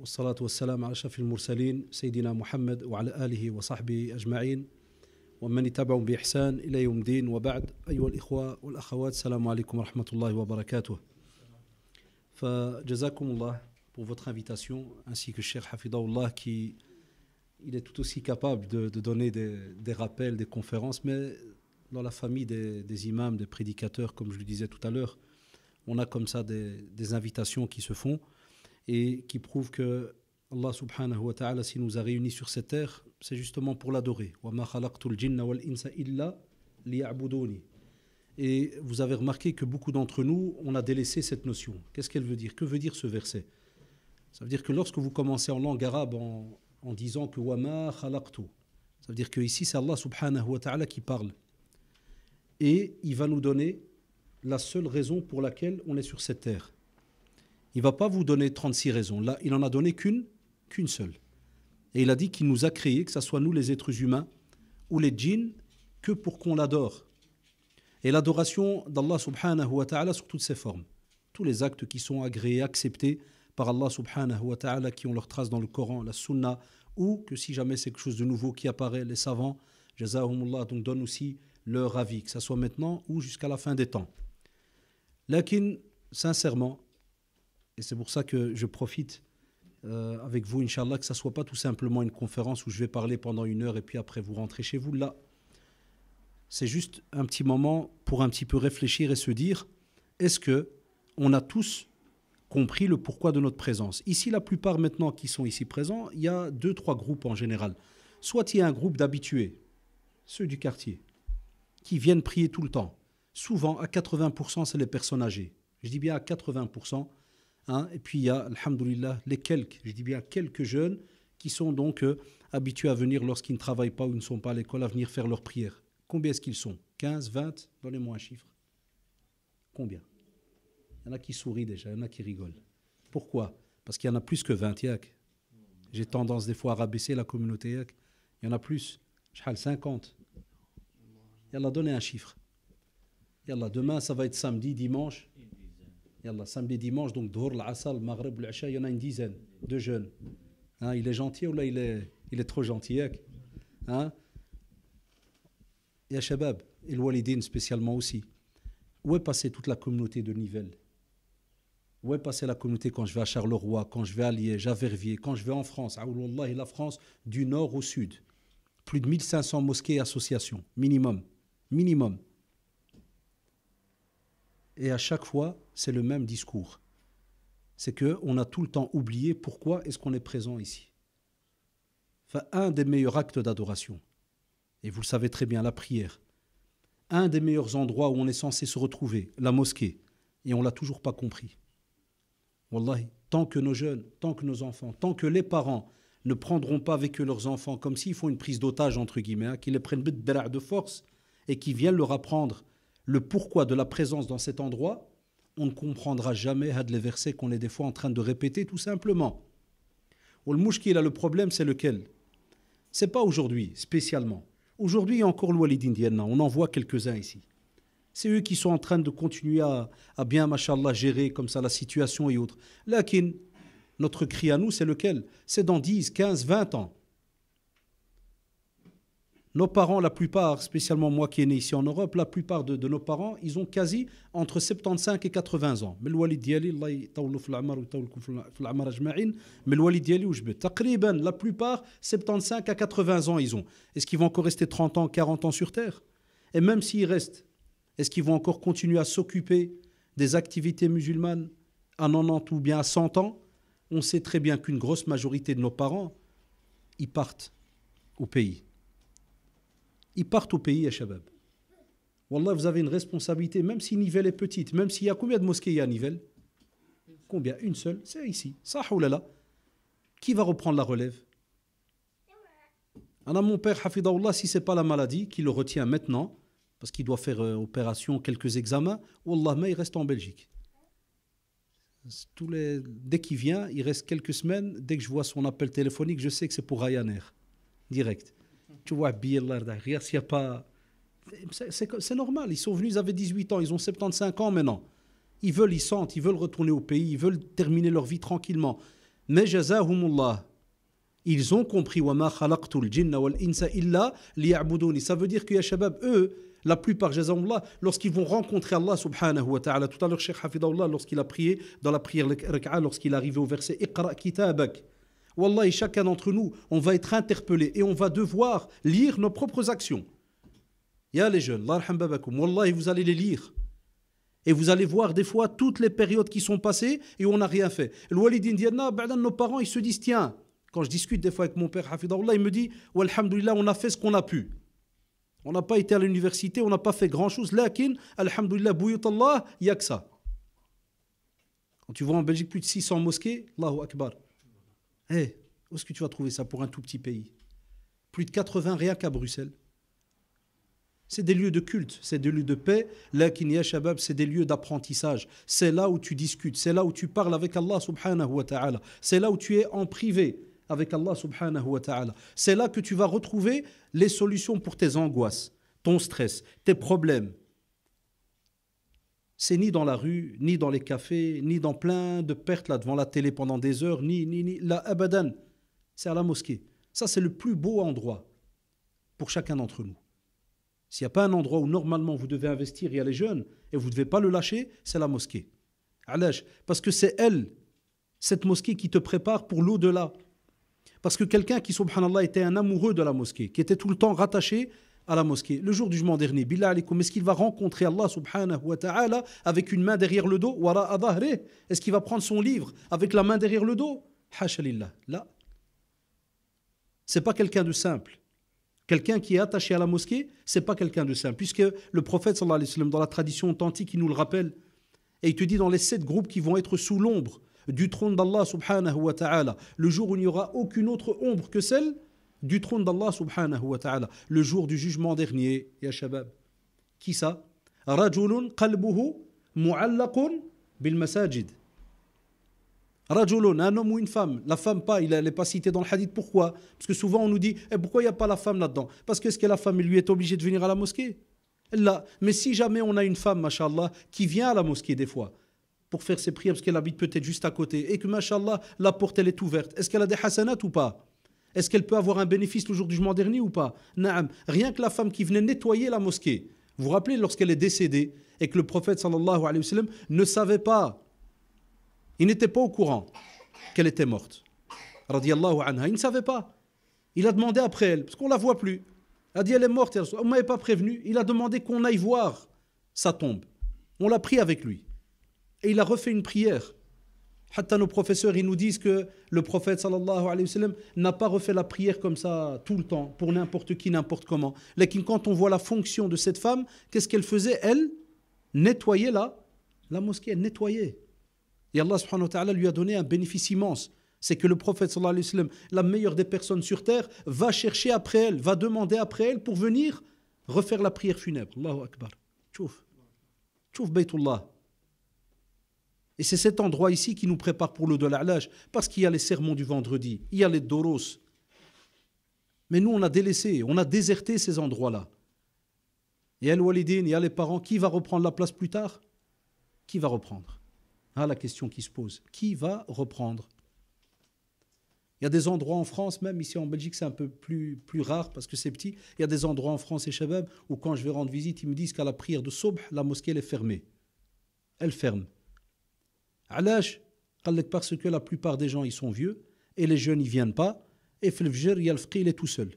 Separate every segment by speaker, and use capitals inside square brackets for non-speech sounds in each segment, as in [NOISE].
Speaker 1: والصلاة والسلام على أشرف المرسلين سيدنا محمد وعلى آله وصحبه أجمعين ومن تبعهم بإحسان إلى يوم الدين وبعد أيها الإخوة والأخوات السلام عليكم ورحمة الله وبركاته فجزاكم الله pour votre invitation ainsi que Cheikh Hafidahullah qui il est tout aussi capable de, de donner des, des rappels, des conférences mais dans la famille des, des imams, des prédicateurs comme je le disais tout à l'heure on a comme ça des, des invitations qui se font et qui prouve que Allah subhanahu wa ta'ala, s'il nous a réunis sur cette terre, c'est justement pour l'adorer. Et vous avez remarqué que beaucoup d'entre nous, on a délaissé cette notion. Qu'est-ce qu'elle veut dire Que veut dire ce verset Ça veut dire que lorsque vous commencez en langue arabe en, disant que ça veut dire que ici c'est Allah subhanahu wa ta'ala qui parle. Et il va nous donner la seule raison pour laquelle on est sur cette terre. Il ne va pas vous donner 36 raisons. Là, il n'en a donné qu'une, qu'une seule. Et il a dit qu'il nous a créés, que ce soit nous les êtres humains ou les djinns, que pour qu'on l'adore. Et l'adoration d'Allah subhanahu wa ta'ala sur toutes ses formes. Tous les actes qui sont agréés, acceptés par Allah subhanahu wa ta'ala, qui ont leur trace dans le Coran, la sunna, ou que si jamais c'est quelque chose de nouveau qui apparaît, les savants, jazahumullah, donc donnent aussi leur avis, que ce soit maintenant ou jusqu'à la fin des temps. Lakin, sincèrement, et c'est pour ça que je profite euh, avec vous, Inch'Allah, que ça ne soit pas tout simplement une conférence où je vais parler pendant une heure et puis après vous rentrez chez vous. Là, c'est juste un petit moment pour un petit peu réfléchir et se dire est-ce que on a tous compris le pourquoi de notre présence Ici, la plupart maintenant qui sont ici présents, il y a deux, trois groupes en général. Soit il y a un groupe d'habitués, ceux du quartier, qui viennent prier tout le temps. Souvent, à 80%, c'est les personnes âgées. Je dis bien à 80%, Hein, et puis il y a, alhamdoulilah, les quelques, je dis bien quelques jeunes qui sont donc euh, habitués à venir lorsqu'ils ne travaillent pas ou ne sont pas à l'école, à venir faire leur prière Combien est-ce qu'ils sont 15, 20 Donnez-moi un chiffre. Combien Il y en a qui sourient déjà, il y en a qui rigolent. Pourquoi Parce qu'il y en a plus que 20 yak. J'ai tendance des fois à rabaisser la communauté Il y en a plus. J'hal 50. a donnez un chiffre. a. demain, ça va être samedi, dimanche. Yallah, samedi, dimanche, donc l'Assal, l'Asal, Maghreb, l'Acha, il y en a une dizaine de jeunes. Hein, il est gentil ou là il est, il est trop gentil hein? hein? Ya Shabab, et le Walidine spécialement aussi. Où est passée toute la communauté de Nivelles Où est passée la communauté quand je vais à Charleroi, quand je vais à Liège, à Verviers, quand je vais en France ah, et la France, du nord au sud. Plus de 1500 mosquées et associations, minimum. Minimum. Et à chaque fois, c'est le même discours. C'est qu'on a tout le temps oublié pourquoi est-ce qu'on est présent ici. un des meilleurs actes d'adoration, et vous le savez très bien, la prière, un des meilleurs endroits où on est censé se retrouver, la mosquée, et on l'a toujours pas compris. Wallahi, tant que nos jeunes, tant que nos enfants, tant que les parents ne prendront pas avec eux leurs enfants comme s'ils font une prise d'otage, entre guillemets, hein, qu'ils les prennent de force et qu'ils viennent leur apprendre le pourquoi de la présence dans cet endroit, on ne comprendra jamais les versets qu'on est des fois en train de répéter tout simplement. Ou le a le problème, c'est lequel C'est pas aujourd'hui, spécialement. Aujourd'hui, il y a encore l'Ouali d'Ienna, on en voit quelques-uns ici. C'est eux qui sont en train de continuer à, à bien, machallah, gérer comme ça la situation et autres. Lakin, notre cri à nous, c'est lequel C'est dans 10, 15, 20 ans. Nos parents, la plupart, spécialement moi qui est né ici en Europe, la plupart de, nos parents, ils ont quasi entre 75 et 80 ans. Mais le wali diali, mais le wali diali la plupart, 75 à 80 ans ils ont. Est-ce qu'ils vont encore rester 30 ans, 40 ans sur terre Et même s'ils restent, est-ce qu'ils vont encore continuer à s'occuper des activités musulmanes à 90 ou bien à 100 ans On sait très bien qu'une grosse majorité de nos parents, ils partent au pays ils partent au pays, à Shabab. Wallah, vous avez une responsabilité, même si Nivelle est petite, même s'il y a combien de mosquées à Nivelle Combien Une seule, c'est ici. Sahoulala. Qui va reprendre la relève Alors ah mon père, Hafidahullah, si c'est pas la maladie qui le retient maintenant, parce qu'il doit faire euh, opération, quelques examens, Wallah, mais il reste en Belgique. Tous les... Dès qu'il vient, il reste quelques semaines, dès que je vois son appel téléphonique, je sais que c'est pour Ryanair, direct. Tu vois, s'il n'y a pas. C'est normal, ils sont venus, ils avaient 18 ans, ils ont 75 ans maintenant. Ils veulent, ils sentent, ils veulent retourner au pays, ils veulent terminer leur vie tranquillement. Mais jazahumullah, ils ont compris khalaqtul jinna illa Ça veut dire que eux, la plupart, lorsqu'ils vont rencontrer Allah subhanahu wa ta'ala, tout à l'heure, Cheikh Allah, lorsqu'il a prié dans la prière lorsqu'il est arrivé au verset Iqra kitabak. Wallah, chacun d'entre nous, on va être interpellé et on va devoir lire nos propres actions. a les jeunes, Wallah, vous allez les lire. Et vous allez voir des fois toutes les périodes qui sont passées et on n'a rien fait. Le Walid Indiana, nos parents, ils se disent tiens, quand je discute des fois avec mon père il me dit Alhamdulillah, on a fait ce qu'on a pu. On n'a pas été à l'université, on n'a pas fait grand-chose. Lakin, Alhamdulillah, il n'y a que ça. Quand tu vois en Belgique plus de 600 mosquées, Allahu Akbar. Eh, où est-ce que tu vas trouver ça pour un tout petit pays Plus de 80 rien à Bruxelles. C'est des lieux de culte, c'est des lieux de paix. Lakin Shabab, c'est des lieux d'apprentissage. C'est là où tu discutes, c'est là où tu parles avec Allah subhanahu wa ta'ala. C'est là où tu es en privé avec Allah subhanahu wa ta'ala. C'est là que tu vas retrouver les solutions pour tes angoisses, ton stress, tes problèmes, c'est ni dans la rue, ni dans les cafés, ni dans plein de pertes là devant la télé pendant des heures, ni, ni, ni, la abadan. C'est à la mosquée. Ça, c'est le plus beau endroit pour chacun d'entre nous. S'il n'y a pas un endroit où normalement vous devez investir, il y a les jeunes, et vous ne devez pas le lâcher, c'est la mosquée. Parce que c'est elle, cette mosquée, qui te prépare pour l'au-delà. Parce que quelqu'un qui, subhanallah, était un amoureux de la mosquée, qui était tout le temps rattaché à la mosquée le jour du jugement dernier. Billah est-ce qu'il va rencontrer Allah subhanahu wa ta'ala avec une main derrière le dos Est-ce qu'il va prendre son livre avec la main derrière le dos Là, c'est pas quelqu'un de simple. Quelqu'un qui est attaché à la mosquée, c'est pas quelqu'un de simple. Puisque le prophète, sallallahu alayhi wa sallam, dans la tradition authentique, il nous le rappelle. Et il te dit dans les sept groupes qui vont être sous l'ombre du trône d'Allah subhanahu wa ta'ala, le jour où il n'y aura aucune autre ombre que celle du trône d'Allah subhanahu wa ta'ala le jour du jugement dernier, ya shabab. Qui ça Rajulun qalbuhu bil masajid. Rajulun, un homme ou une femme. La femme, pas, il n'est pas cité dans le hadith. Pourquoi Parce que souvent on nous dit eh, pourquoi il n'y a pas la femme là-dedans Parce que est-ce que la femme, lui, est obligée de venir à la mosquée Là. Mais si jamais on a une femme, machallah, qui vient à la mosquée des fois, pour faire ses prières parce qu'elle habite peut-être juste à côté et que machallah la porte elle est ouverte. Est-ce qu'elle a des hasanat ou pas est-ce qu'elle peut avoir un bénéfice le jour du jugement dernier ou pas Rien que la femme qui venait nettoyer la mosquée. Vous vous rappelez lorsqu'elle est décédée et que le prophète alayhi wa sallam ne savait pas. Il n'était pas au courant qu'elle était morte. Il ne savait pas. Il a demandé après elle, parce qu'on ne la voit plus. Il a dit elle est morte. On ne m'avait pas prévenu. Il a demandé qu'on aille voir sa tombe. On l'a pris avec lui. Et il a refait une prière. Hatta nos professeurs, ils nous disent que le prophète sallallahu alayhi wa sallam n'a pas refait la prière comme ça tout le temps, pour n'importe qui, n'importe comment. Mais quand on voit la fonction de cette femme, qu'est-ce qu'elle faisait Elle nettoyait la, la mosquée, elle nettoyait. Et Allah subhanahu lui a donné un bénéfice immense. C'est que le prophète sallallahu alayhi wa sallam, la meilleure des personnes sur terre, va chercher après elle, va demander après elle pour venir refaire la prière funèbre. Allahu Akbar. Chouf. Tchouf et c'est cet endroit ici qui nous prépare pour le l'âge, parce qu'il y a les sermons du vendredi, il y a les doros. Mais nous, on a délaissé, on a déserté ces endroits-là. Il y a le walidin, il y a les parents. Qui va reprendre la place plus tard Qui va reprendre Ah, la question qui se pose. Qui va reprendre il y a des endroits en France, même ici en Belgique, c'est un peu plus, plus rare parce que c'est petit. Il y a des endroits en France et Chabab où, quand je vais rendre visite, ils me disent qu'à la prière de Sobh, la mosquée, est fermée. Elle ferme. À parce que la plupart des gens ils sont vieux et les jeunes ils viennent pas et il est tout seul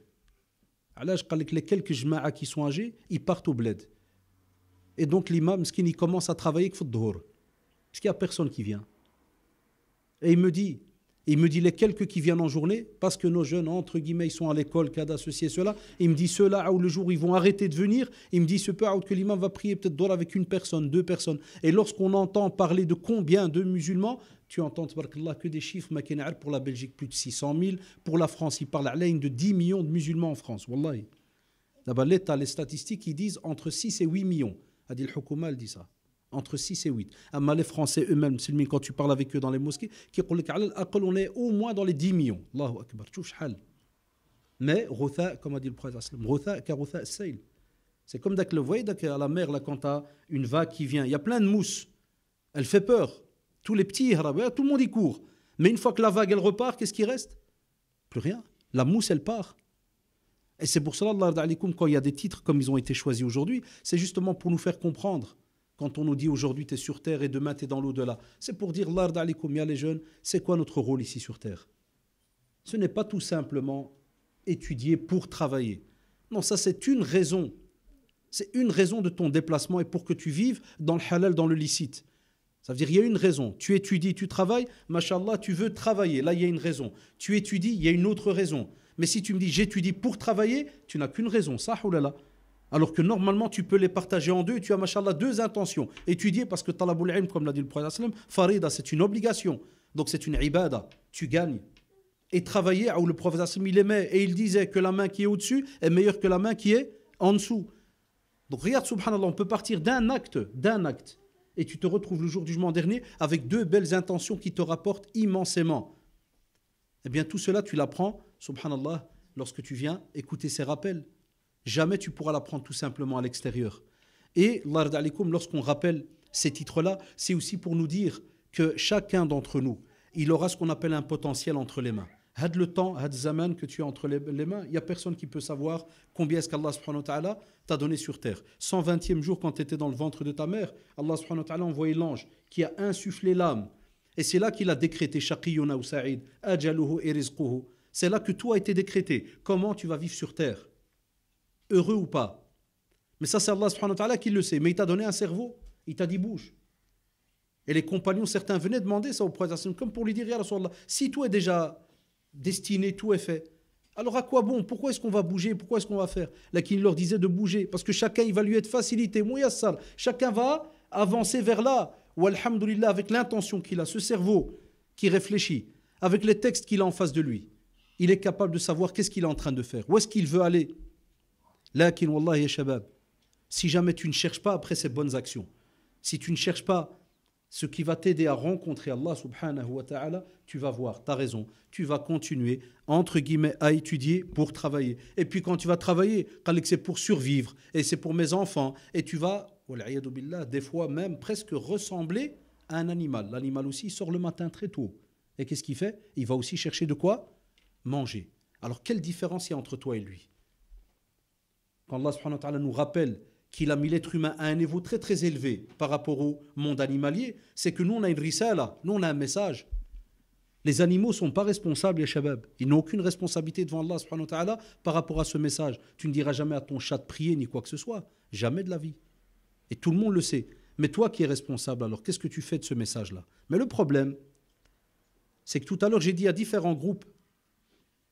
Speaker 1: à les quelques à qui sont âgés ils partent au bled et donc l'imam qui n'y commence à travailler que le parce qu'il n'y a personne qui vient et il me dit il me dit les quelques qui viennent en journée, parce que nos jeunes, entre guillemets, ils sont à l'école, ceci d'associer cela. Il me dit ceux-là, le jour ils vont arrêter de venir, il me dit ce peu que l'imam va prier peut-être d'or avec une personne, deux personnes. Et lorsqu'on entend parler de combien de musulmans, tu entends que des chiffres, pour la Belgique, plus de 600 000. Pour la France, il parle à la de 10 millions de musulmans en France. Wallahi. Là-bas, l'État, les statistiques, ils disent entre 6 et 8 millions. Adil Houkouma, elle dit ça entre 6 et 8. un les Français eux-mêmes, quand tu parles avec eux dans les mosquées, qui on est au moins dans les 10 millions. Mais comme a dit le prophète, C'est comme vous voyez, à la mer, quand tu as une vague qui vient, il y a plein de mousse. Elle fait peur. Tous les petits, tout le monde y court. Mais une fois que la vague, elle repart, qu'est-ce qui reste Plus rien. La mousse, elle part. Et c'est pour cela, quand il y a des titres comme ils ont été choisis aujourd'hui, c'est justement pour nous faire comprendre quand on nous dit aujourd'hui tu es sur terre et demain tu es dans l'au-delà. C'est pour dire l'ard alikum, ya les jeunes, c'est quoi notre rôle ici sur terre Ce n'est pas tout simplement étudier pour travailler. Non, ça c'est une raison. C'est une raison de ton déplacement et pour que tu vives dans le halal, dans le licite. Ça veut dire il y a une raison. Tu étudies, tu travailles, machallah, tu veux travailler. Là, il y a une raison. Tu étudies, il y a une autre raison. Mais si tu me dis j'étudie pour travailler, tu n'as qu'une raison. Ça, là. Alors que normalement, tu peux les partager en deux et tu as, machallah, deux intentions. Étudier parce que Talabul Ilm, comme l'a dit le Prophète, Farida, c'est une obligation. Donc c'est une ibada. Tu gagnes. Et travailler, ah, où le Prophète il aimait et il disait que la main qui est au-dessus est meilleure que la main qui est en dessous. Donc regarde, subhanallah, on peut partir d'un acte, d'un acte. Et tu te retrouves le jour du jugement dernier avec deux belles intentions qui te rapportent immensément. Eh bien, tout cela, tu l'apprends, subhanallah, lorsque tu viens écouter ces rappels. Jamais tu pourras l'apprendre tout simplement à l'extérieur. Et lorsqu'on rappelle ces titres-là, c'est aussi pour nous dire que chacun d'entre nous, il aura ce qu'on appelle un potentiel entre les mains. Had le temps, had zaman que tu as entre les mains, il n'y a personne qui peut savoir combien est-ce qu'Allah t'a donné sur terre. 120e jour quand tu étais dans le ventre de ta mère, Allah subhanahu envoyé l'ange qui a insufflé l'âme. Et c'est là qu'il a décrété shaqiyuna ou sa'id, ajaluhu C'est là que toi a été décrété. Comment tu vas vivre sur terre heureux ou pas. Mais ça, c'est Allah subhanahu wa ta'ala qui le sait. Mais il t'a donné un cerveau, il t'a dit bouge. Et les compagnons, certains venaient demander ça au prophète comme pour lui dire, Ya si tout est déjà destiné, tout est fait, alors à quoi bon Pourquoi est-ce qu'on va bouger Pourquoi est-ce qu'on va faire Là, qu'il leur disait de bouger, parce que chacun, il va lui être facilité. chacun va avancer vers là. Ou alhamdulillah avec l'intention qu'il a, ce cerveau qui réfléchit, avec les textes qu'il a en face de lui, il est capable de savoir qu'est-ce qu'il est en train de faire, où est-ce qu'il veut aller. Lakin si jamais tu ne cherches pas après ces bonnes actions, si tu ne cherches pas ce qui va t'aider à rencontrer Allah subhanahu wa ta'ala, tu vas voir, tu as raison, tu vas continuer, entre guillemets, à étudier pour travailler. Et puis quand tu vas travailler, c'est pour survivre, et c'est pour mes enfants, et tu vas, des fois même presque ressembler à un animal. L'animal aussi sort le matin très tôt. Et qu'est-ce qu'il fait Il va aussi chercher de quoi Manger. Alors quelle différence il y a entre toi et lui quand Allah nous rappelle qu'il a mis l'être humain à un niveau très très élevé par rapport au monde animalier, c'est que nous on a une risala, nous on a un message. Les animaux ne sont pas responsables, les shabab. Ils n'ont aucune responsabilité devant Allah par rapport à ce message. Tu ne diras jamais à ton chat de prier ni quoi que ce soit. Jamais de la vie. Et tout le monde le sait. Mais toi qui es responsable, alors qu'est-ce que tu fais de ce message-là Mais le problème, c'est que tout à l'heure j'ai dit à différents groupes,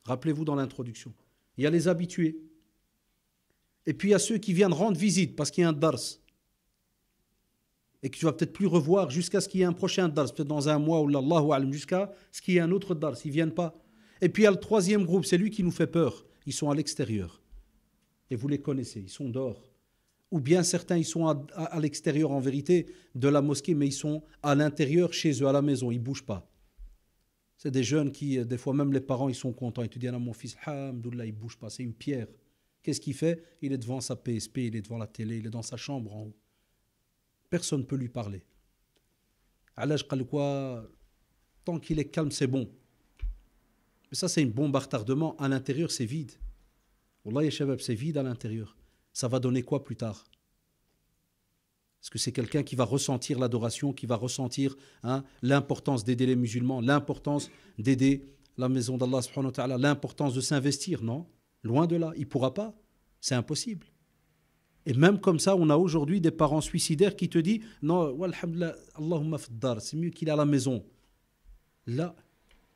Speaker 1: rappelez-vous dans l'introduction, il y a les habitués, et puis il y a ceux qui viennent rendre visite parce qu'il y a un dars. Et que tu vas peut-être plus revoir jusqu'à ce qu'il y ait un prochain dars, peut-être dans un mois ou jusqu'à ce qu'il y ait un autre dars. Ils ne viennent pas. Et puis il y a le troisième groupe, c'est lui qui nous fait peur. Ils sont à l'extérieur. Et vous les connaissez, ils sont dehors. Ou bien certains, ils sont à, l'extérieur en vérité de la mosquée, mais ils sont à l'intérieur, chez eux, à la maison. Ils ne bougent pas. C'est des jeunes qui, euh, des fois même les parents, ils sont contents. Ils te disent, ah, mon fils, alhamdullah il ne bouge pas, c'est une pierre. Qu'est-ce qu'il fait Il est devant sa PSP, il est devant la télé, il est dans sa chambre en haut. Personne ne peut lui parler. Alaj quoi tant qu'il est calme, c'est bon. Mais ça, c'est une bombe à retardement. À l'intérieur, c'est vide. Wallah, Shabab, c'est vide à l'intérieur. Ça va donner quoi plus tard Est-ce que c'est quelqu'un qui va ressentir l'adoration, qui va ressentir hein, l'importance d'aider les musulmans, l'importance d'aider la maison d'Allah, l'importance de s'investir Non. Loin de là. Il ne pourra pas. C'est impossible. Et même comme ça, on a aujourd'hui des parents suicidaires qui te disent Non, alhamdulillah, Allahumma c'est mieux qu'il est à la maison. Là,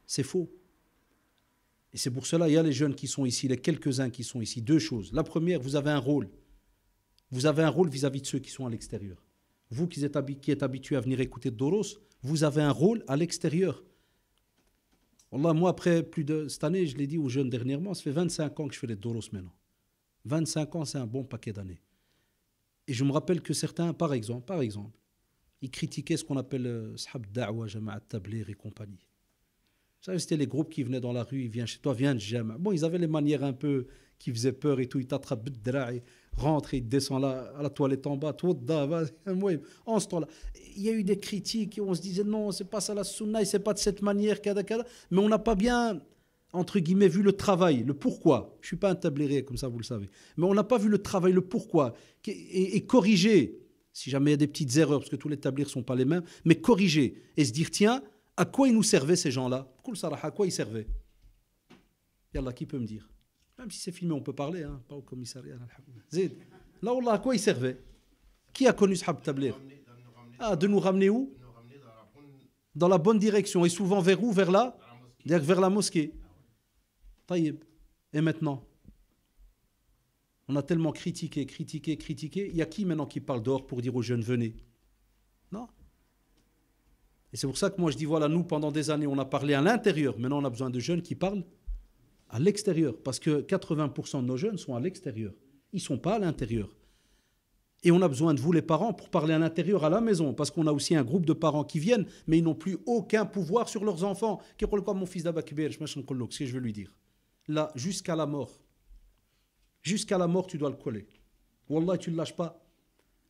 Speaker 1: c'est faux. Et c'est pour cela, il y a les jeunes qui sont ici, les quelques-uns qui sont ici. Deux choses. La première, vous avez un rôle. Vous avez un rôle vis-à-vis -vis de ceux qui sont à l'extérieur. Vous qui êtes, habitué à venir écouter Doros, vous avez un rôle à l'extérieur. Wallah, moi, après plus de. Cette année, je l'ai dit aux jeunes dernièrement, ça fait 25 ans que je fais les Doros maintenant. 25 ans, c'est un bon paquet d'années. Et je me rappelle que certains, par exemple, par exemple ils critiquaient ce qu'on appelle euh, Sahab Da'wa, Jama'at Tablir et compagnie c'était les groupes qui venaient dans la rue, ils viennent chez toi, viens de j'aime. Bon, ils avaient les manières un peu qui faisaient peur et tout, ils t'attrapent, rentrent, ils descendent là, à la toilette en bas, tout [LAUGHS] en ce temps-là. Il y a eu des critiques on se disait non, c'est pas ça la sunna, c'est pas de cette manière, kada, mais on n'a pas bien entre guillemets, vu le travail, le pourquoi. Je suis pas un tabléré, comme ça, vous le savez. Mais on n'a pas vu le travail, le pourquoi. Et, et, corriger, si jamais il y a des petites erreurs, parce que tous les tabliers sont pas les mêmes, mais corriger et se dire, tiens, à quoi ils nous servaient ces gens-là À quoi ils servaient Yallah, qui peut me dire Même si c'est filmé, on peut parler, hein, pas au commissariat. Zid. Là, Allah, à quoi ils servaient Qui a connu ce Tablir Ah, de nous ramener où Dans la bonne direction. Et souvent vers où Vers là Vers la mosquée. Et maintenant on a tellement critiqué, critiqué, critiqué. Il y a qui maintenant qui parle dehors pour dire aux jeunes, venez Non, et c'est pour ça que moi je dis, voilà, nous pendant des années on a parlé à l'intérieur, maintenant on a besoin de jeunes qui parlent à l'extérieur, parce que 80% de nos jeunes sont à l'extérieur, ils ne sont pas à l'intérieur. Et on a besoin de vous les parents pour parler à l'intérieur, à la maison, parce qu'on a aussi un groupe de parents qui viennent, mais ils n'ont plus aucun pouvoir sur leurs enfants. Qui mon fils ce que je veux lui dire. Là, jusqu'à la mort. Jusqu'à la mort, tu dois le coller. Wallah, tu ne le lâches pas.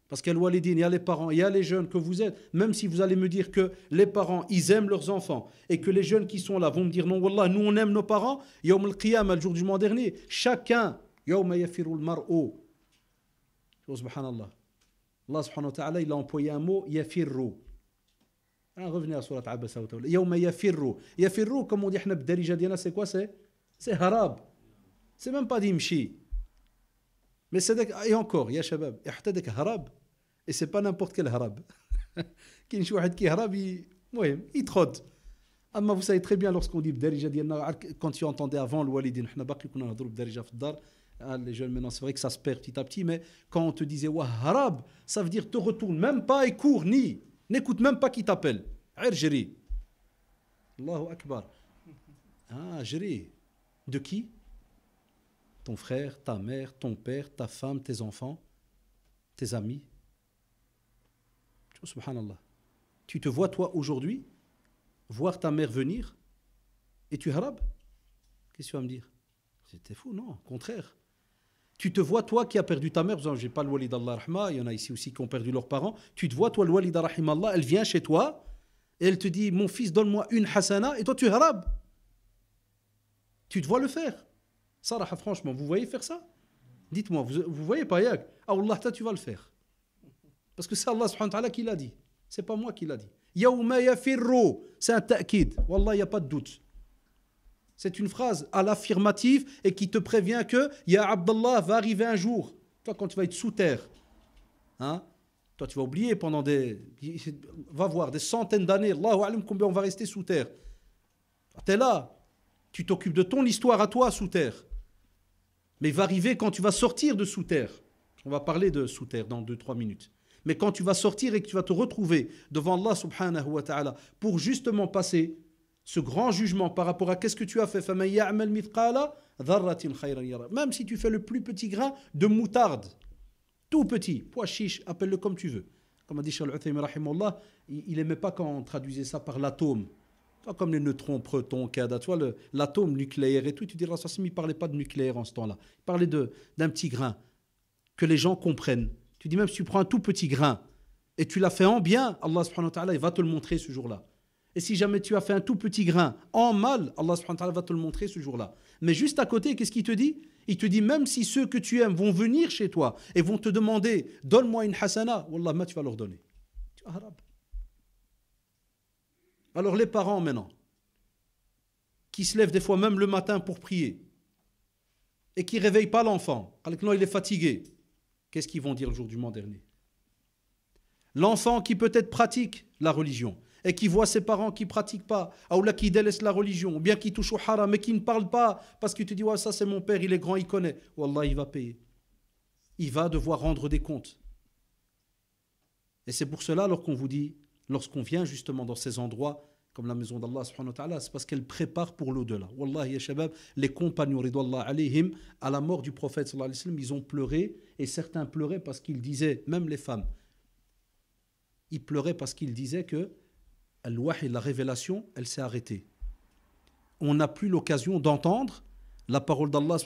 Speaker 1: Parce qu'il y a il y a les parents, il y a les jeunes que vous êtes. Même si vous allez me dire que les parents, ils aiment leurs enfants et que les jeunes qui sont là vont me dire non, Wallah, nous on aime nos parents, Yawm al-Qiyam, le jour du mois dernier, chacun, Yawm yafirul mar'o. Oh, subhanallah. Allah subhanahu wa ta'ala, il a employé un mot, yafirru. Ah, revenez à Surat Abbas Yawm yafirru. Yafirru, comme on dit, c'est quoi C'est harab. C'est même pas d'imshi. Mais c'est et encore, ya shabab, il harab. Et c'est pas n'importe quel harab. [LAUGHS] Qui qui harab, il trotte. Amma vous savez très bien lorsqu'on dit Darija quand tu entendais avant le Walidin, hein, les jeunes maintenant, c'est vrai que ça se perd petit à petit, mais quand on te disait harab, ça veut dire te retourne même pas et cours, ni, n'écoute même pas qui t'appelle. Irjiri. Allahu Akbar. Ah, jiri. De qui ton frère, ta mère, ton père, ta femme, tes enfants, tes amis. Subhanallah. Tu te vois, toi, aujourd'hui, voir ta mère venir et tu arabe. Qu'est-ce que tu vas me dire C'était fou, non, au contraire. Tu te vois, toi, qui as perdu ta mère, n'ai pas le walid Allah rahma, il y en a ici aussi qui ont perdu leurs parents. Tu te vois, toi, le walid Allah, elle vient chez toi et elle te dit Mon fils, donne-moi une hasana, et toi, tu arabe. Tu te vois le faire. Sarah, franchement, vous voyez faire ça Dites-moi, vous, ne voyez pas, tu vas le faire. Parce que c'est Allah subhanahu wa qui l'a dit. C'est pas moi qui l'a dit. Yaouma c'est un ta'kid. Wallah, il n'y a pas de doute. C'est une phrase à l'affirmative et qui te prévient que Ya Abdallah va arriver un jour. Toi, quand tu vas être sous terre, hein, toi, tu vas oublier pendant des. Va voir, des centaines d'années. Allahu combien on va rester sous terre. es là. Tu t'occupes de ton histoire à toi sous terre. Mais il va arriver quand tu vas sortir de sous terre. On va parler de sous terre dans 2-3 minutes. Mais quand tu vas sortir et que tu vas te retrouver devant Allah subhanahu wa ta'ala pour justement passer ce grand jugement par rapport à qu'est-ce que tu as fait, même si tu fais le plus petit grain de moutarde, tout petit, pois chiche, appelle-le comme tu veux. Comme a dit Charles il n'aimait pas quand on traduisait ça par l'atome comme les neutrons, protons, cadavres, tu vois, l'atome nucléaire et tout, tu diras, ça, il ne parlait pas de nucléaire en ce temps-là. Il parlait d'un petit grain que les gens comprennent. Tu dis même si tu prends un tout petit grain et tu l'as fait en bien, Allah subhanahu wa ta'ala, il va te le montrer ce jour-là. Et si jamais tu as fait un tout petit grain en mal, Allah subhanahu wa ta'ala va te le montrer ce jour-là. Mais juste à côté, qu'est-ce qu'il te dit Il te dit même si ceux que tu aimes vont venir chez toi et vont te demander donne-moi une hasana, wallah, tu vas leur donner. Tu es arabe. Alors les parents maintenant, qui se lèvent des fois même le matin pour prier, et qui ne réveillent pas l'enfant, non, il est fatigué, qu'est-ce qu'ils vont dire le jour du mois dernier L'enfant qui peut-être pratique la religion, et qui voit ses parents qui ne pratiquent pas, ou là qui délaissent la religion, ou bien qui touche au haram, mais qui ne parle pas, parce qu'il te dit, ça c'est mon père, il est grand, il connaît. Wallah, il va payer. Il va devoir rendre des comptes. Et c'est pour cela, alors qu'on vous dit, lorsqu'on vient justement dans ces endroits comme la maison d'Allah c'est parce qu'elle prépare pour l'au-delà. Wallahi les compagnons à la mort du prophète ils ont pleuré, et certains pleuraient parce qu'ils disaient, même les femmes, ils pleuraient parce qu'ils disaient que la révélation, elle s'est arrêtée. On n'a plus l'occasion d'entendre la parole d'Allah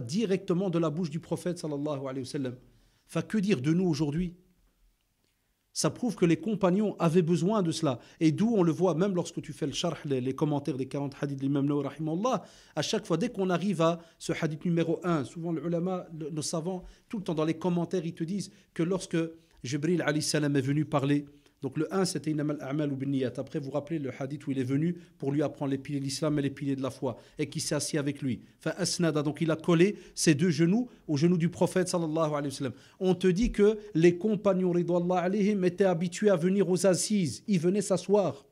Speaker 1: directement de la bouche du prophète sallallahu Enfin, que dire de nous aujourd'hui ça prouve que les compagnons avaient besoin de cela. Et d'où on le voit, même lorsque tu fais le sharh, les, commentaires des 40 hadiths de l'imam Nawawi, à chaque fois, dès qu'on arrive à ce hadith numéro 1, souvent le ulama, nos savants, tout le temps dans les commentaires, ils te disent que lorsque Jibril est venu parler donc le 1, c'était Inamal A'mal ou Après, vous rappelez le hadith où il est venu pour lui apprendre les piliers de l'islam et les piliers de la foi, et qui s'est assis avec lui. Asnada, donc il a collé ses deux genoux aux genoux du prophète sallallahu alayhi wa On te dit que les compagnons alayhim étaient habitués à venir aux assises, ils venaient s'asseoir.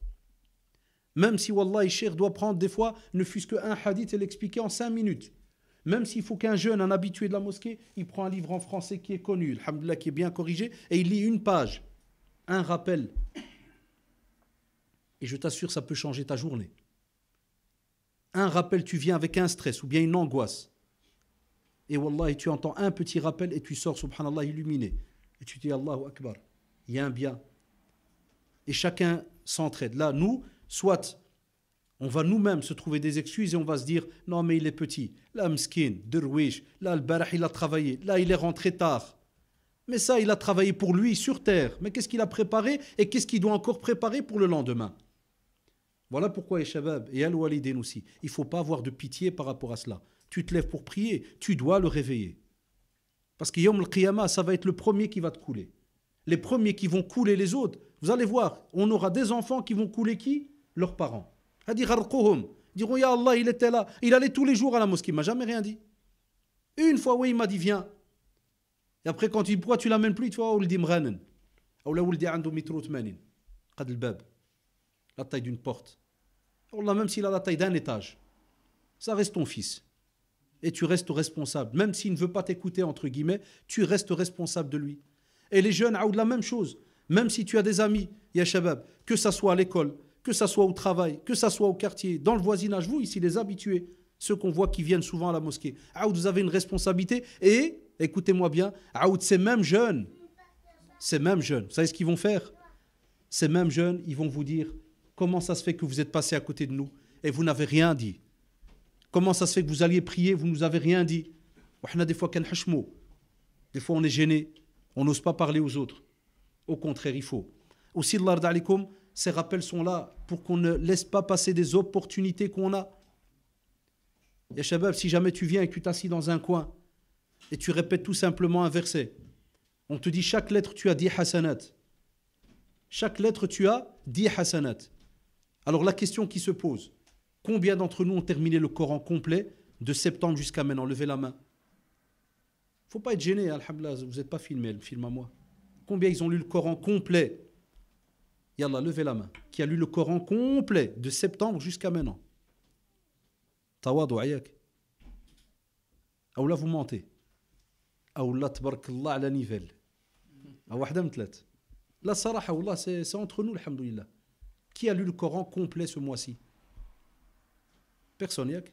Speaker 1: Même si Wallah Cher doit prendre des fois ne fût-ce qu'un hadith et l'expliquer en cinq minutes. Même s'il faut qu'un jeune, un habitué de la mosquée, il prend un livre en français qui est connu, qui est bien corrigé, et il lit une page un rappel. Et je t'assure, ça peut changer ta journée. Un rappel, tu viens avec un stress ou bien une angoisse. Et Wallah, tu entends un petit rappel et tu sors, subhanallah, illuminé. Et tu dis Allahu Akbar. Il y a un bien. Et chacun s'entraide. Là, nous, soit on va nous-mêmes se trouver des excuses et on va se dire non mais il est petit, là mskin, derwish, là il a travaillé, là il est rentré tard. Mais ça, il a travaillé pour lui sur terre. Mais qu'est-ce qu'il a préparé et qu'est-ce qu'il doit encore préparer pour le lendemain Voilà pourquoi, les et Al-Walidin aussi, il ne faut pas avoir de pitié par rapport à cela. Tu te lèves pour prier, tu dois le réveiller. Parce que Yom al ça va être le premier qui va te couler. Les premiers qui vont couler les autres. Vous allez voir, on aura des enfants qui vont couler qui Leurs parents. Diront, Ya Allah, il était là. Il allait tous les jours à la mosquée, il m'a jamais rien dit. Une fois, oui, il m'a dit, viens. Et après, quand il pourquoi tu l'amènes plus, tu vois, ou le dit mranen. Ou là, il dit le La taille d'une porte. Allah, même s'il a la taille d'un étage, ça reste ton fils. Et tu restes responsable. Même s'il ne veut pas t'écouter, entre guillemets, tu restes responsable de lui. Et les jeunes, de la même chose. Même si tu as des amis, ya que ça soit à l'école, que ça soit au travail, que ça soit au quartier, dans le voisinage, vous ici les habitués, ceux qu'on voit qui viennent souvent à la mosquée. vous avez une responsabilité et écoutez-moi bien, Aoud, ces mêmes jeunes, ces mêmes jeunes, vous savez ce qu'ils vont faire Ces mêmes jeunes, ils vont vous dire comment ça se fait que vous êtes passé à côté de nous et vous n'avez rien dit Comment ça se fait que vous alliez prier, vous nous avez rien dit a des fois qu'un Des fois, on est gêné, on n'ose pas parler aux autres. Au contraire, il faut. Aussi, ces rappels sont là pour qu'on ne laisse pas passer des opportunités qu'on a. Et si jamais tu viens et que tu t'assis dans un coin et tu répètes tout simplement un verset. On te dit chaque lettre tu as dit hasanat. Chaque lettre tu as dit hasanat. Alors la question qui se pose, combien d'entre nous ont terminé le Coran complet de septembre jusqu'à maintenant Levez la main. Faut pas être gêné, alhamdulillah, vous n'êtes pas filmé, le film à moi. Combien ils ont lu le Coran complet Yallah, levez la main. Qui a lu le Coran complet de septembre jusqu'à maintenant Tawadu ayak. Ah vous mentez. اولا تبارك الله على نيفيل او واحده من ثلاث لا الصراحه والله سي entre نو الحمد لله كي ا لو الكوران كومبلي سو مواسي بيرسون ياك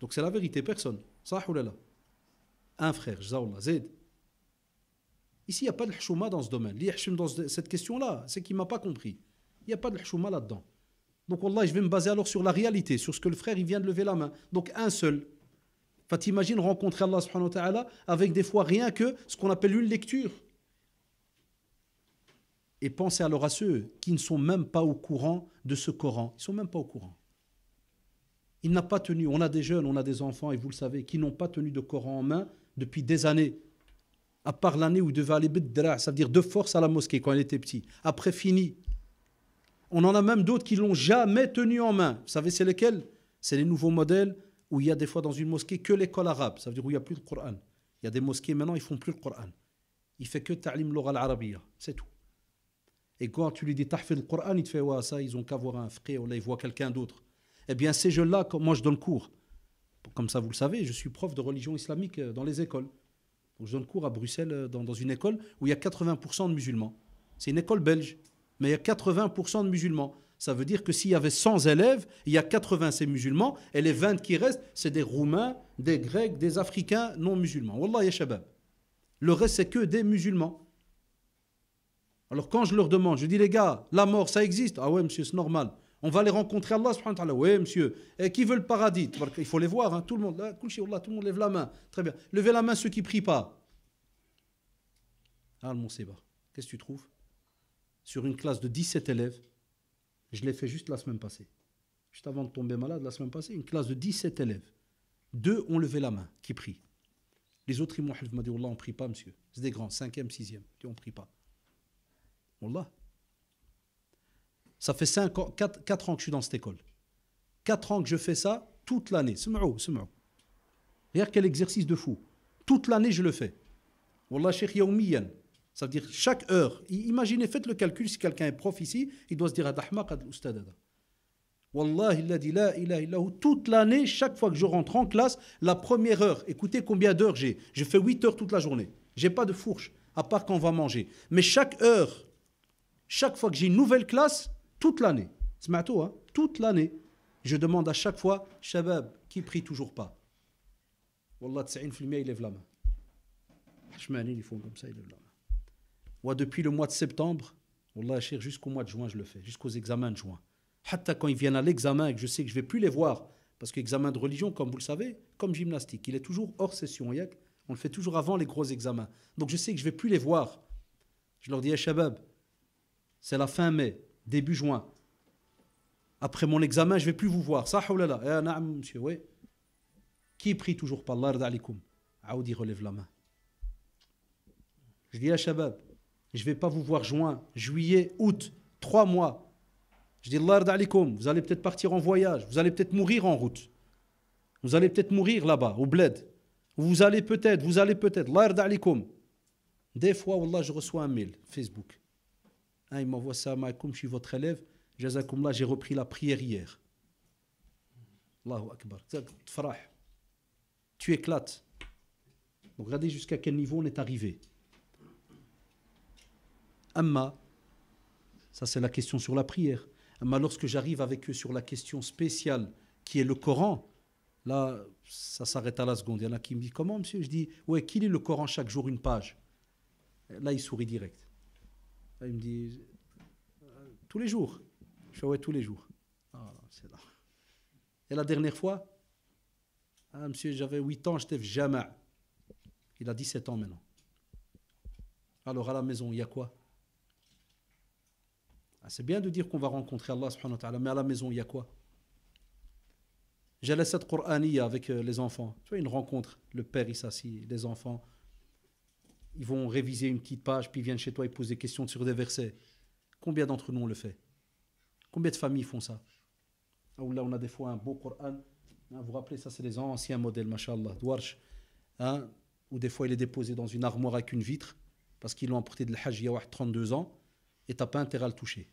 Speaker 1: دونك سي لا فيريتي بيرسون Ici, il n'y a pas de chouma dans ce domaine. L'Ihshum dans cette question-là, c'est qu'il ne m'a pas compris. Il n'y a pas de chouma là-dedans. Donc, là, je vais me baser alors sur la réalité, sur ce que le frère, il vient de lever la main. Donc, un seul. Enfin, t'imagines rencontrer Allah subhanahu wa ta'ala avec des fois rien que ce qu'on appelle une lecture. Et pensez alors à ceux qui ne sont même pas au courant de ce Coran. Ils ne sont même pas au courant. Il n'a pas tenu, on a des jeunes, on a des enfants, et vous le savez, qui n'ont pas tenu de Coran en main depuis des années. À part l'année où il devait aller bidra, ça veut dire de force à la mosquée quand il était petit. Après, fini. On en a même d'autres qui l'ont jamais tenu en main. Vous savez, c'est lesquels C'est les nouveaux modèles où il y a des fois dans une mosquée que l'école arabe, ça veut dire où il n'y a plus le Coran. Il y a des mosquées maintenant, ils font plus le Coran. Il fait que ta'lim l'oral arabia, c'est tout. Et quand tu lui dis fait le Coran, il te fait ouais, ça, ils ont qu'à voir un frère, là, ils voient quelqu'un d'autre. Eh bien, ces jeunes-là, moi je donne cours. Comme ça, vous le savez, je suis prof de religion islamique euh, dans les écoles. je donne cours à Bruxelles euh, dans une école où il y a 80% de musulmans. C'est une école belge, mais il y a 80% de musulmans. Ça veut dire que s'il y avait 100 élèves, il y a 80 c'est musulmans, et les 20 qui restent, c'est des Roumains, des Grecs, des Africains non musulmans. Wallah ya shabab. Le reste, c'est que des musulmans. Alors quand je leur demande, je dis les gars, la mort, ça existe Ah ouais, monsieur, c'est normal. On va les rencontrer, Allah subhanahu wa ta'ala. Oui, monsieur. Et qui veut le paradis Il faut les voir, hein, tout le monde. Ah, tout le monde lève la main. Très bien. Levez la main ceux qui prient pas. Ah, Qu'est-ce que tu trouves Sur une classe de 17 élèves, je l'ai fait juste la semaine passée. Juste avant de tomber malade, la semaine passée, une classe de 17 élèves. Deux ont levé la main, qui prient. Les autres, ils m'ont dit, on ne prie pas, monsieur. C'est des grands, cinquième, sixième. On ne prie pas. Wallah. Ça fait ans, 4, ans que je suis dans cette école. 4 ans que je fais ça toute l'année. c'est marrant. Regarde quel exercice de fou. Toute l'année, je le fais. Wallah, Cheikh Yaoumiyan, ça veut dire chaque heure. Imaginez, faites le calcul, si quelqu'un est prof ici, il doit se dire Wallahi, la ilaha où Toute l'année, chaque fois que je rentre en classe, la première heure, écoutez combien d'heures j'ai. Je fais 8 heures toute la journée. J'ai pas de fourche, à part quand on va manger. Mais chaque heure, chaque fois que j'ai une nouvelle classe, toute l'année. C'est hein, toute l'année. Je demande à chaque fois, Shabab, qui prie toujours pas Wallah, il lève la main. Hachmanin, ils font comme ça, ils la main depuis le mois de septembre, Wallah, jusqu'au mois de juin, je le fais, jusqu'aux examens de juin. Hatta quand ils viennent à l'examen je sais que je vais plus les voir, parce que l'examen de religion, comme vous le savez, comme gymnastique, il est toujours hors session, on le fait toujours avant les gros examens. Donc je sais que je vais plus les voir. Je leur dis, à eh, Shabab, c'est la fin mai, début juin. Après mon examen, je vais plus vous voir. Ça, là eh, monsieur, oui. Qui prie toujours par Allah, Aoudi relève la main. Je dis, à eh, Shabab, je ne vais pas vous voir juin, juillet, août, trois mois. Je dis, Allah alaikum, vous allez peut-être partir en voyage, vous allez peut-être mourir en route. Vous allez peut-être mourir là-bas, au bled. Vous allez peut-être, vous allez peut-être. Allah Des fois, Wallah, je reçois un mail, Facebook. Ah, il m'envoie ça, je suis votre élève. Là, j'ai repris la prière hier. Allahu Akbar. Tu éclates. regardez jusqu'à quel niveau on est arrivé. Amma, ça c'est la question sur la prière. Amma, lorsque j'arrive avec eux sur la question spéciale qui est le Coran, là, ça s'arrête à la seconde. Il y en a qui me disent Comment, monsieur Je dis Ouais, qu'il lit le Coran chaque jour une page Là, il sourit direct. il me dit euh, Tous les jours. Je fais tous les jours. Ah, c'est là. Et la dernière fois, ah, monsieur, j'avais 8 ans, j'étais jamais. Il a 17 ans maintenant. Alors à la maison, il y a quoi ah, c'est bien de dire qu'on va rencontrer Allah subhanahu wa ta'ala, mais à la maison, il y a quoi J'ai laissé cette Qur'an avec euh, les enfants. Tu vois, une rencontre, le père il s'assit, les enfants, ils vont réviser une petite page, puis ils viennent chez toi ils posent des questions sur des versets. Combien d'entre nous on le fait Combien de familles font ça ah, là, on a des fois un beau Qur'an. Hein, vous vous rappelez, ça, c'est les anciens modèles, mashallah, Dwarsh. Hein, ou des fois, il est déposé dans une armoire avec une vitre, parce qu'ils l'ont emporté de l'Hajj il y a 32 ans, et tu n'as pas intérêt à le toucher.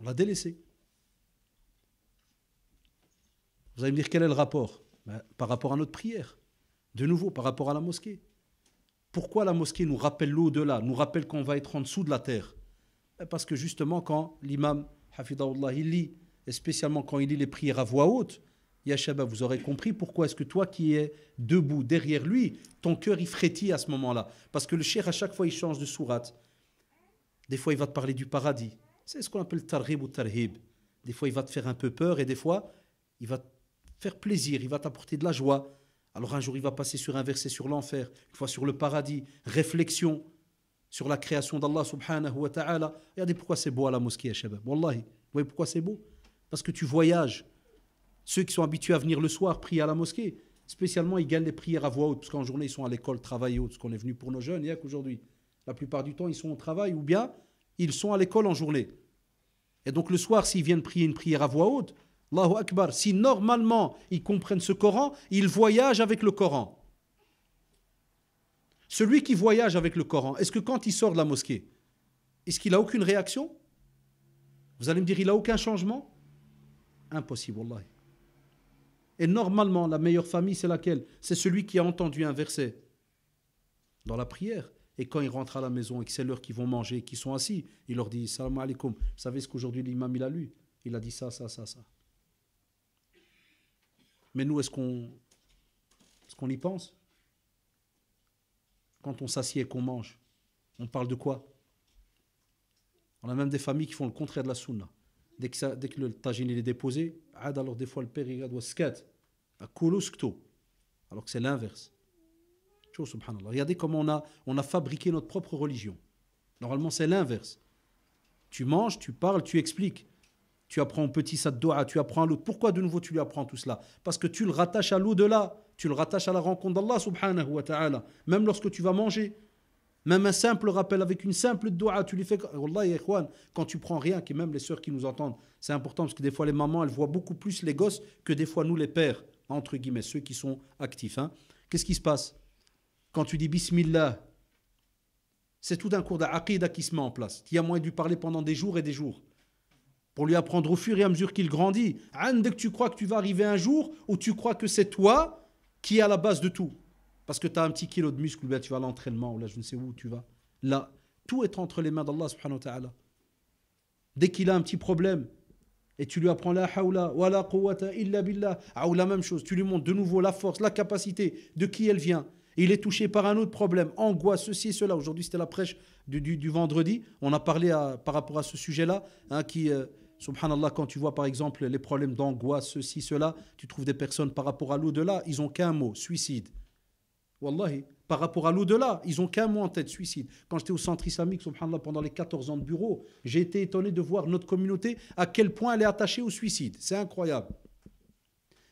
Speaker 1: On l'a délaissé. Vous allez me dire quel est le rapport ben, Par rapport à notre prière. De nouveau, par rapport à la mosquée. Pourquoi la mosquée nous rappelle l'au-delà, nous rappelle qu'on va être en dessous de la terre ben, Parce que justement, quand l'imam, il lit, et spécialement quand il lit les prières à voix haute, Yachaba, vous aurez compris pourquoi est-ce que toi qui es debout derrière lui, ton cœur il frétille à ce moment-là. Parce que le cher, à chaque fois, il change de sourate. Des fois, il va te parler du paradis. C'est ce qu'on appelle le ou tarhib. Des fois, il va te faire un peu peur et des fois, il va te faire plaisir, il va t'apporter de la joie. Alors un jour, il va passer sur un verset sur l'enfer, une fois sur le paradis, réflexion sur la création d'Allah subhanahu wa ta'ala. Regardez pourquoi c'est beau à la mosquée, Shabab. Wallahi, vous voyez pourquoi c'est beau Parce que tu voyages. Ceux qui sont habitués à venir le soir prier à la mosquée, spécialement, ils gagnent les prières à voix haute, parce qu'en journée, ils sont à l'école, travaillent ou ce qu'on est venu pour nos jeunes, Il a qu'aujourd'hui. La plupart du temps, ils sont au travail, ou bien ils sont à l'école en journée. Et donc le soir, s'ils viennent prier une prière à voix haute, Allahu Akbar, si normalement ils comprennent ce Coran, ils voyagent avec le Coran. Celui qui voyage avec le Coran, est-ce que quand il sort de la mosquée, est-ce qu'il n'a aucune réaction Vous allez me dire, il n'a aucun changement Impossible, Allah. Et normalement, la meilleure famille, c'est laquelle C'est celui qui a entendu un verset dans la prière et quand ils rentrent à la maison et que c'est l'heure qu'ils vont manger, qu'ils sont assis, il leur dit Salam alaikum. Vous savez ce qu'aujourd'hui l'imam il a lu Il a dit ça, ça, ça, ça. Mais nous, est-ce qu'on qu'on y pense Quand on s'assied et qu'on mange, on parle de quoi On a même des familles qui font le contraire de la sunna. Dès que, le tajine il est déposé, alors des fois le père il doit bah, alors que c'est l'inverse. Regardez comment on a, on a fabriqué notre propre religion. Normalement, c'est l'inverse. Tu manges, tu parles, tu expliques. Tu apprends un petit doa tu apprends à l'autre. Pourquoi de nouveau tu lui apprends tout cela Parce que tu le rattaches à l'au-delà. Tu le rattaches à la rencontre d'Allah subhanahu wa ta'ala. Même lorsque tu vas manger. Même un simple rappel avec une simple doua, tu lui fais. quand tu prends rien, que même les sœurs qui nous entendent, c'est important parce que des fois les mamans, elles voient beaucoup plus les gosses que des fois nous les pères, entre guillemets, ceux qui sont actifs. Hein. Qu'est-ce qui se passe quand tu dis Bismillah, c'est tout d'un cours d'aqidah qui se met en place, Tu a moins dû parler pendant des jours et des jours, pour lui apprendre au fur et à mesure qu'il grandit. Dès que tu crois que tu vas arriver un jour où tu crois que c'est toi qui est à la base de tout, parce que tu as un petit kilo de muscle, bien tu vas à l'entraînement, ou là je ne sais où tu vas. Là, tout est entre les mains d'Allah subhanahu wa ta'ala. Dès qu'il a un petit problème, et tu lui apprends la hawla wa la quwwata illa billah, ah, ou la même chose, tu lui montres de nouveau la force, la capacité, de qui elle vient, il est touché par un autre problème, angoisse, ceci et cela. Aujourd'hui, c'était la prêche du, vendredi. On a parlé à, par rapport à ce sujet-là, hein, qui, euh, subhanallah, quand tu vois par exemple les problèmes d'angoisse, ceci, cela, tu trouves des personnes par rapport à l'au-delà, ils n'ont qu'un mot, suicide. Wallahi, par rapport à l'au-delà, ils n'ont qu'un mot en tête, suicide. Quand j'étais au centre islamique, subhanallah, pendant les 14 ans de bureau, j'ai été étonné de voir notre communauté, à quel point elle est attachée au suicide. C'est incroyable.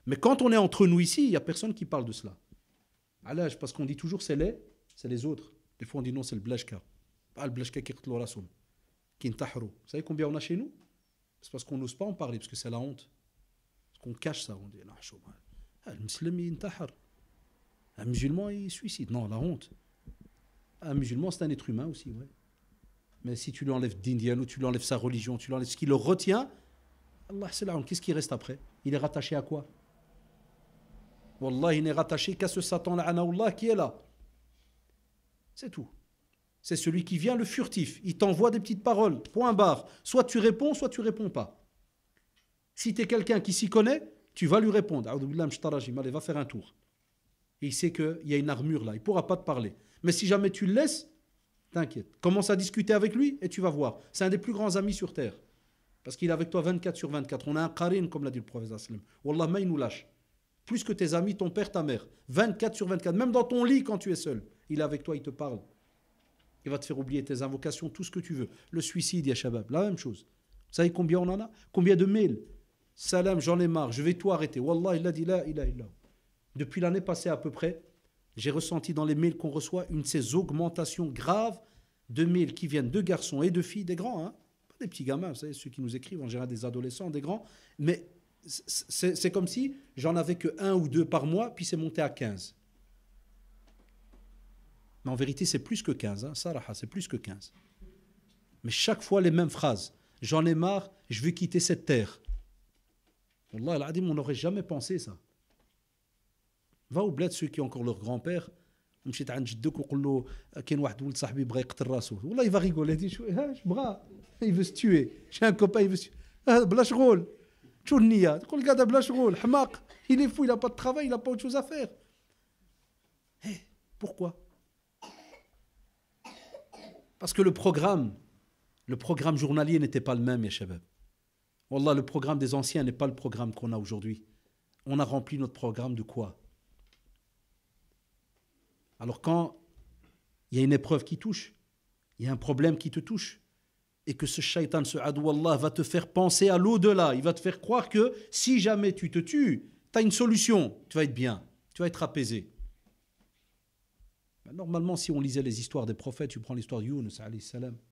Speaker 1: Mais quand on est entre nous ici, il n'y a personne qui parle de cela parce qu'on dit toujours c'est les, c'est les autres. Des fois on dit non, c'est le blashka. le blashka qui est le Qui est Vous savez combien on a chez nous C'est parce qu'on n'ose pas en parler, parce que c'est la honte. Parce qu'on cache ça, on dit la ah, Le musulman, Un musulman, il suicide. Non, la honte. Un musulman, c'est un être humain aussi, ouais. Mais si tu lui enlèves d'Indien ou tu lui enlèves sa religion, tu lui enlèves ce qui le retient, Allah, c'est la honte. Qu'est-ce qui reste après Il est rattaché à quoi Wallah, il n'est rattaché qu'à ce Satan, l'Anaullah, qui est là. C'est tout. C'est celui qui vient le furtif. Il t'envoie des petites paroles, point barre. Soit tu réponds, soit tu réponds pas. Si tu es quelqu'un qui s'y connaît, tu vas lui répondre. Allez, va faire un tour. il sait qu'il y a une armure là, il ne pourra pas te parler. Mais si jamais tu le laisses, t'inquiète. Commence à discuter avec lui et tu vas voir. C'est un des plus grands amis sur Terre. Parce qu'il est avec toi 24 sur 24. On a un karim comme l'a dit le prophète. Wallah, il nous lâche plus que tes amis, ton père, ta mère. 24 sur 24. Même dans ton lit, quand tu es seul, il est avec toi, il te parle. Il va te faire oublier tes invocations, tout ce que tu veux. Le suicide, a Shabab, la même chose. Vous savez combien on en a Combien de mails Salam, j'en ai marre, je vais tout arrêter. Wallah, il a dit là, il a, il a. Depuis l'année passée à peu près, j'ai ressenti dans les mails qu'on reçoit une de ces augmentations graves de mails qui viennent de garçons et de filles, des grands, hein pas des petits gamins, vous savez, ceux qui nous écrivent, en général des adolescents, des grands, mais c'est comme si j'en avais que un ou deux par mois, puis c'est monté à 15. Mais en vérité, c'est plus que 15. Hein, c'est plus que 15. Mais chaque fois, les mêmes phrases. J'en ai marre, je veux quitter cette terre. Allah, dit, on n'aurait jamais pensé ça. Va au bled ceux qui ont encore leur grand-père. il va rigoler. Il veut se واحد ولد صاحبي بغى يقتل veut se tuer il est fou il a pas de travail il a pas autre chose à faire eh, pourquoi parce que le programme le programme journalier n'était pas le même, Yachabab. Wallah, le programme des anciens n'est pas le programme qu'on a aujourd'hui. On a rempli notre programme de quoi Alors quand il y a une épreuve qui touche, il y a un problème qui te touche, et que ce shaitan, ce Allah, va te faire penser à l'au-delà. Il va te faire croire que si jamais tu te tues, tu as une solution. Tu vas être bien, tu vas être apaisé. Normalement, si on lisait les histoires des prophètes, tu prends l'histoire de Younes salam,